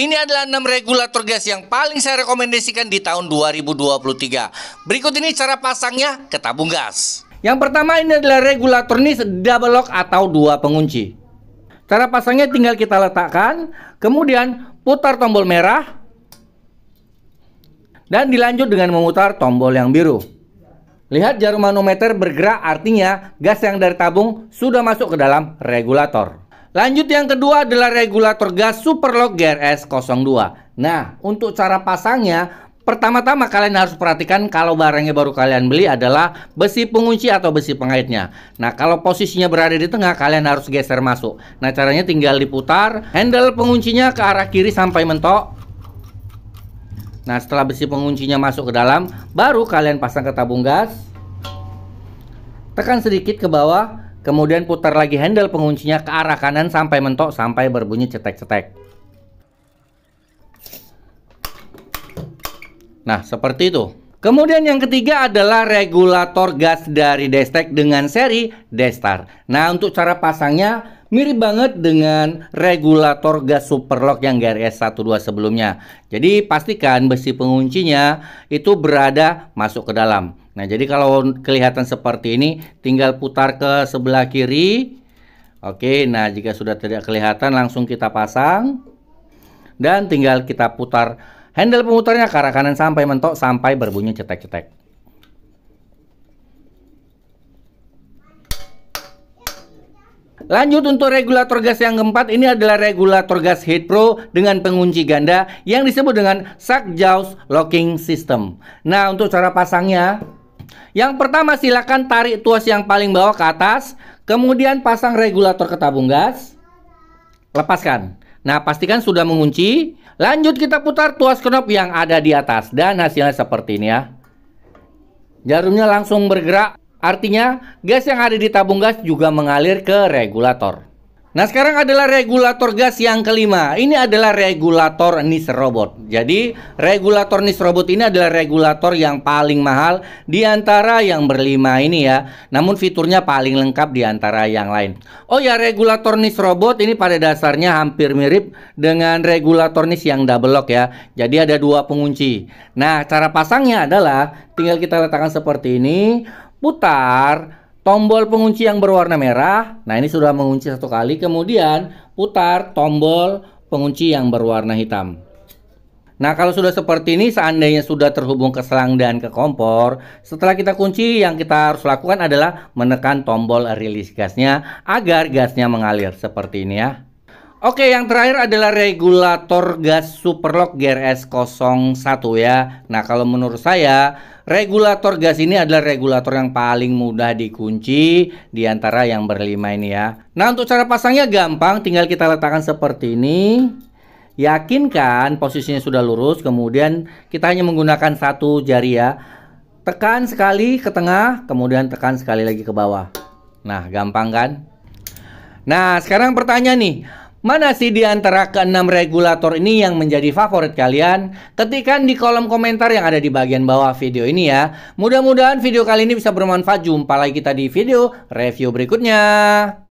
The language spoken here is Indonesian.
Ini adalah 6 regulator gas yang paling saya rekomendasikan di tahun 2023. Berikut ini cara pasangnya ke tabung gas. Yang pertama ini adalah regulator nis double lock atau dua pengunci. Cara pasangnya tinggal kita letakkan, kemudian putar tombol merah, dan dilanjut dengan memutar tombol yang biru. Lihat jarum manometer bergerak artinya gas yang dari tabung sudah masuk ke dalam regulator. Lanjut yang kedua adalah regulator gas Superlock GRS02. Nah, untuk cara pasangnya, Pertama-tama kalian harus perhatikan kalau barangnya baru kalian beli adalah besi pengunci atau besi pengaitnya. Nah kalau posisinya berada di tengah kalian harus geser masuk. Nah caranya tinggal diputar, handle penguncinya ke arah kiri sampai mentok. Nah setelah besi penguncinya masuk ke dalam, baru kalian pasang ke tabung gas. Tekan sedikit ke bawah, Kemudian putar lagi handle penguncinya ke arah kanan sampai mentok sampai berbunyi cetek-cetek. Nah, seperti itu. Kemudian yang ketiga adalah regulator gas dari Destek dengan seri Destar. Nah, untuk cara pasangnya mirip banget dengan regulator gas superlock yang GRS 12 sebelumnya. Jadi pastikan besi penguncinya itu berada masuk ke dalam. Nah, jadi kalau kelihatan seperti ini tinggal putar ke sebelah kiri. Oke, nah jika sudah tidak kelihatan langsung kita pasang dan tinggal kita putar handle pemutarnya ke arah kanan sampai mentok sampai berbunyi cetek-cetek. Lanjut untuk regulator gas yang keempat ini adalah regulator gas heat pro dengan pengunci ganda yang disebut dengan Sack Jaws Locking System. Nah untuk cara pasangnya, yang pertama silakan tarik tuas yang paling bawah ke atas, kemudian pasang regulator ke tabung gas, lepaskan. Nah pastikan sudah mengunci. Lanjut kita putar tuas knob yang ada di atas dan hasilnya seperti ini ya. Jarumnya langsung bergerak Artinya, gas yang ada di tabung gas juga mengalir ke regulator. Nah, sekarang adalah regulator gas yang kelima. Ini adalah regulator NIS robot. Jadi, regulator NIS robot ini adalah regulator yang paling mahal di antara yang berlima ini ya. Namun fiturnya paling lengkap di antara yang lain. Oh ya, regulator NIS robot ini pada dasarnya hampir mirip dengan regulator nis yang double lock ya. Jadi ada dua pengunci. Nah, cara pasangnya adalah tinggal kita letakkan seperti ini putar tombol pengunci yang berwarna merah. Nah, ini sudah mengunci satu kali, kemudian putar tombol pengunci yang berwarna hitam. Nah, kalau sudah seperti ini, seandainya sudah terhubung ke selang dan ke kompor, setelah kita kunci, yang kita harus lakukan adalah menekan tombol rilis gasnya agar gasnya mengalir seperti ini ya. Oke, yang terakhir adalah regulator gas Superlock GRS01 ya. Nah, kalau menurut saya, regulator gas ini adalah regulator yang paling mudah dikunci di antara yang berlima ini ya. Nah, untuk cara pasangnya gampang, tinggal kita letakkan seperti ini. Yakinkan posisinya sudah lurus, kemudian kita hanya menggunakan satu jari ya. Tekan sekali ke tengah, kemudian tekan sekali lagi ke bawah. Nah, gampang kan? Nah, sekarang pertanyaan nih, Mana sih di antara keenam regulator ini yang menjadi favorit kalian? Ketikkan di kolom komentar yang ada di bagian bawah video ini ya. Mudah-mudahan video kali ini bisa bermanfaat. Jumpa lagi kita di video review berikutnya.